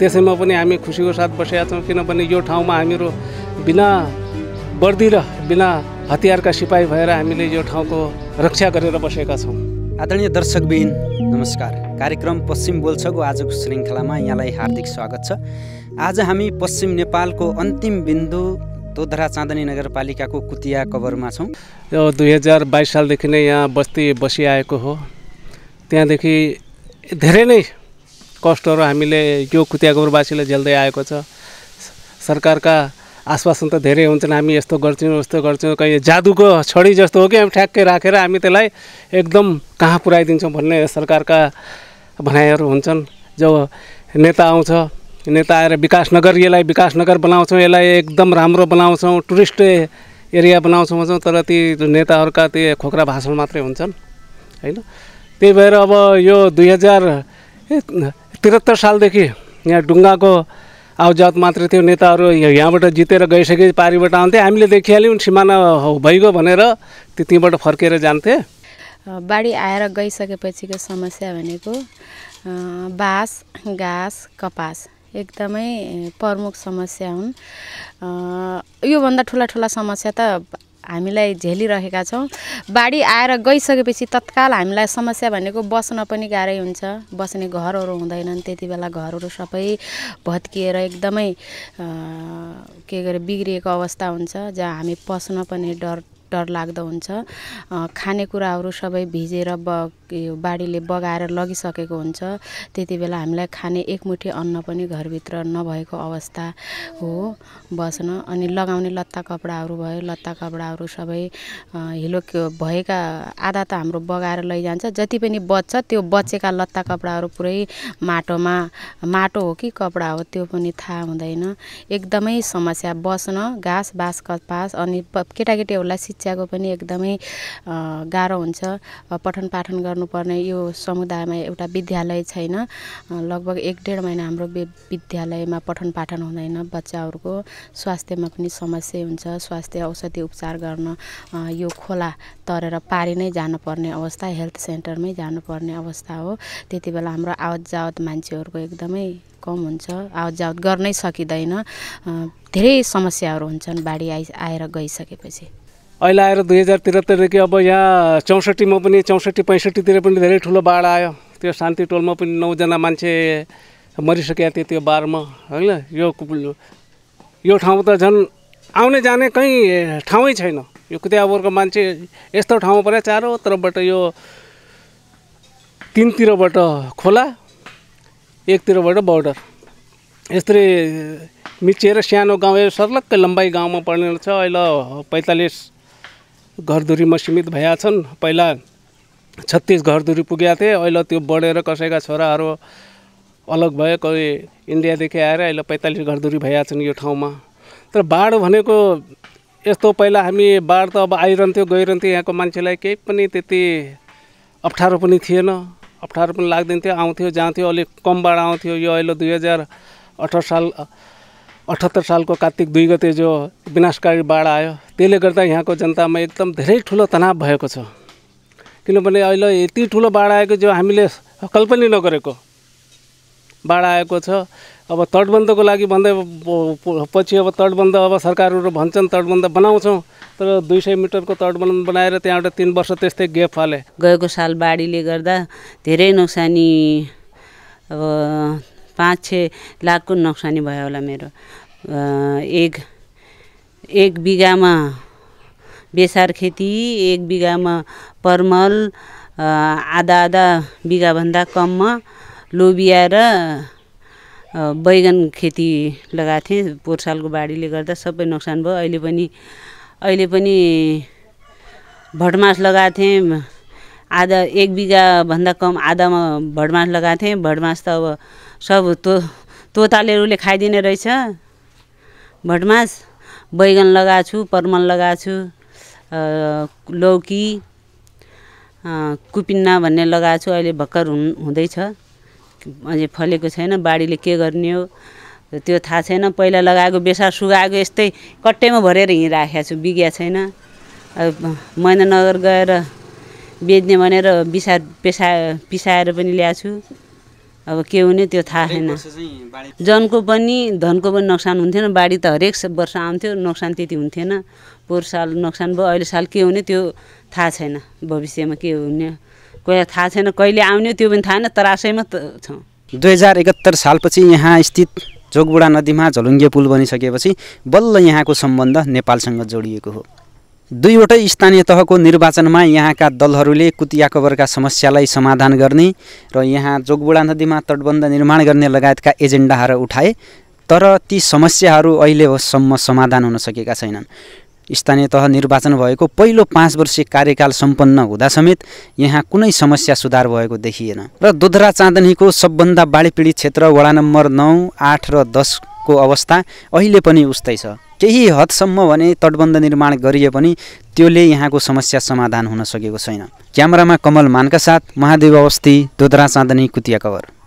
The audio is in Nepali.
त्यसैमा पनि हामी खुसीको साथ बसेका छौँ किनभने यो ठाउँमा हामीहरू बिना बर्दी र बिना हतियारका सिपाही भएर हामीले यो ठाउँको रक्षा गरेर बसेका छौँ आदरणीय दर्शकबिन नमस्कार कार्यक्रम पश्चिम बोल्छको आजको श्रृङ्खलामा यहाँलाई हार्दिक स्वागत छ आज हामी पश्चिम नेपालको अन्तिम बिन्दु दोधरा चाँदनी नगरपालिकाको कुतिया कभरमा छौँ यो दुई हजार बाइस सालदेखि नै यहाँ बस्ती बसिआएको हो त्यहाँदेखि धेरै नै कष्टहरू हामीले यो कुतिया गोरुवासीले झेल्दै आएको छ सरकारका आश्वासन त धेरै हुन्छन् हामी यस्तो गर्छौँ यस्तो गर्छौँ कहीँ जादुको छडी जस्तो हो कि हामी ठ्याक्कै राखेर हामी त्यसलाई एकदम कहाँ पुऱ्याइदिन्छौँ भन्ने सरकारका भनाइहरू हुन्छन् जब नेता आउँछ नेता आएर विकास नगर यसलाई विकास नगर बनाउँछौँ यसलाई एकदम राम्रो बनाउँछौँ टुरिस्ट एरिया बनाउँछौँ भन्छौँ तर ती नेताहरूका त्यो खोक्रा भाषण मात्रै हुन्छन् होइन त्यही भएर अब यो दुई हजार त्रिहत्तर सालदेखि यहाँ ढुङ्गाको आवजात मात्र थियो नेताहरू यहाँबाट जितेर गइसके पारिबाट आउँथे हामीले देखिहाल्यौँ सिमाना भइगयो भनेर त्यहीँबाट फर्केर जान्थे बाढी आएर गइसकेपछिको समस्या भनेको बाँस घाँस कपास एकदमै प्रमुख समस्या हुन् योभन्दा ठुला ठुला समस्या त हामीलाई झेलिरहेका छौँ बाढी आएर गइसकेपछि तत्काल हामीलाई समस्या भनेको बस्न पनि गाह्रै हुन्छ बस्ने घरहरू हुँदैनन् त्यति बेला घरहरू सबै भत्किएर एकदमै के गरे बिग्रिएको अवस्था हुन्छ जहाँ हामी पस्न पनि डर डर लाग्दो हुन्छ खानेकुराहरू सबै भिजेर ब बाढीले बगाएर लगिसकेको हुन्छ त्यति बेला हामीलाई खाने एकमुठी अन्न पनि घरभित्र नभएको अवस्था हो बस्न अनि लगाउने लत्ता कपडाहरू भयो लत्ता कपडाहरू सबै हिलो भएका आधा त हाम्रो बगाएर लैजान्छ जति पनि बच्छ त्यो बचेका लत्ता कपडाहरू पुरै माटोमा माटो हो कि कपडा हो त्यो पनि थाहा हुँदैन एकदमै समस्या बस्न घाँस बाँस कपास अनि केटाकेटीहरूलाई शिक्षाको पनि एकदमै गाह्रो हुन्छ पठन पाठन गर्नुपर्ने यो समुदायमा एउटा विद्यालय छैन लगभग एक डेढ महिना हाम्रो विद्यालयमा पठन पाठन हुँदैन बच्चाहरूको स्वास्थ्यमा पनि समस्या हुन्छ स्वास्थ्य औषधि उपचार गर्न यो खोला तरेर पारि नै जानुपर्ने अवस्था हेल्थ सेन्टरमै जानुपर्ने अवस्था हो त्यति बेला हाम्रो आवत जावत मान्छेहरूको एकदमै कम हुन्छ आवत जावत गर्नै सकिँदैन धेरै समस्याहरू हुन्छन् बाढी आइ आएर गइसकेपछि अहिले आएर दुई हजार त्रिहत्तरदेखि अब यहाँ चौसठीमा पनि चौसठी पैँसठीतिर पनि धेरै ठुलो बाढ आयो त्यो शान्ति टोलमा पनि नौजना मान्छे मरिसकेका थियो त्यो बारमा होइन यो यो ठाउँ त झन् आउने जाने कहीँ ठाउँै छैन यो कुतियाबोरको मान्छे यस्तो ठाउँमा पऱ्यो चारोतर्फबाट यो तिनतिरबाट खोला एकतिरबाट बोर्डर यस्तै मिचिएर सानो गाउँ यो सर्लक्कै लम्बाइ गाउँमा पर्ने रहेछ अहिले पैँतालिस घरधुरीमा सीमित भएका छन् पहिला छत्तिस घरधुरी पुगेका थिए अहिले त्यो बढेर कसैका छोराहरू अलग भयो कोही इन्डियादेखि आएर अहिले पैँतालिस घरधुरी भएका छन् यो ठाउँमा तर बाढ भनेको यस्तो पहिला हामी बाढ त अब आइरहन्थ्यो गइरहन्थ्यो यहाँको मान्छेलाई केही पनि त्यति अप्ठ्यारो पनि थिएन अप्ठ्यारो पनि लाग्दैन थियो आउँथ्यो जान्थ्यो अलिक कम बाढ आउँथ्यो यो अहिले दुई हजार अठार साल अठहत्तर सालको कार्तिक दुई गते जो विनाशकारी बाढ आयो त्यसले गर्दा यहाँको जनतामा एकदम धेरै ठुलो तनाव भएको छ किनभने अहिले यति ठुलो बाढ आएको जो हामीले कल्पना नगरेको बाढ आएको छ अब तटबन्धको लागि भन्दै पछि अब तटबन्ध अब सरकारहरू भन्छन् तटबन्ध बनाउँछौँ तर दुई सय मिटरको तटबन्ध बनाएर त्यहाँबाट तिन वर्ष त्यस्तै गेप फाले गएको साल बाढीले गर्दा धेरै नोक्सानी अब पाँच छ लाखको नोक्सानी भयो होला मेरो एक एक बिगामा बेसार खेती एक बिगामा परमल आधा आधा बिघाभन्दा कममा लोबिया र बैगन खेती लगाएको थिएँ पोहोर सालको बाढीले गर्दा सबै नोक्सान भयो अहिले पनि अहिले पनि भटमास लगाएको थिएँ आधा एक बिघाभन्दा कम आधामा भडमास लगाएको थिएँ भडमास त अब सब तो तोतालेहरूले खाइदिने रहेछ भटमास बैगन लगाएको छु परमल लगाएको छु लौकी कुपिन्ना भन्ने लगाएको छु अहिले भर्खर हुन् हुँदैछ अझै फलेको छैन बाढीले के गर्ने हो त्यो थाहा छैन पहिला लगाएको बेसार सुगाएको यस्तै कट्टैमा भरेर हिँडिराखेको छु बिग्या छैन महेन्द्रनगर गएर बेच्ने भनेर बिसा पेसा पिसाएर पनि ल्याएको अब के हुने त्यो थाहा छैन जनको पनि धनको पनि नोक्सान हुन्थेन बाढी त हरेक वर्ष आउँथ्यो नोक्सान त्यति हुन्थेन पोहोर साल नोक्सान भयो अहिले साल के हुने त्यो थाहा छैन भविष्यमा के हुने कोही थाहा छैन कहिले आउने त्यो पनि थाहा छैन तरासैमा छौँ दुई हजार एकहत्तर सालपछि यहाँ स्थित जोगबुडा नदीमा झलुङ्गे पुल बनिसकेपछि बल्ल यहाँको सम्बन्ध नेपालसँग जोडिएको हो दुईवटै स्थानीय तहको निर्वाचनमा यहाँका दलहरूले कुतियाकोबरका समस्यालाई समाधान गर्ने र यहाँ जोगबुडा नदीमा तटबन्ध निर्माण गर्ने लगायतका एजेन्डाहरू उठाए तर ती समस्याहरू अहिलेसम्म समाधान हुन सकेका छैनन् स्थानीय तह निर्वाचन भएको पहिलो पाँच वर्षीय कार्यकाल सम्पन्न हुँदा समेत यहाँ कुनै समस्या सुधार भएको देखिएन र दोधरा चाँदनीको सबभन्दा बाढी पीडित क्षेत्र वडा नम्बर नौ आठ र दस को अवस्था अहिले पनि उस्तै छ केही हदसम्म भने तटबन्ध निर्माण गरिए पनि त्यसले यहाँको समस्या समाधान हुन सकेको छैन क्यामरामा कमल मानका साथ महादेव अवस्थी दोधरा चाँदनी कुतिया कवर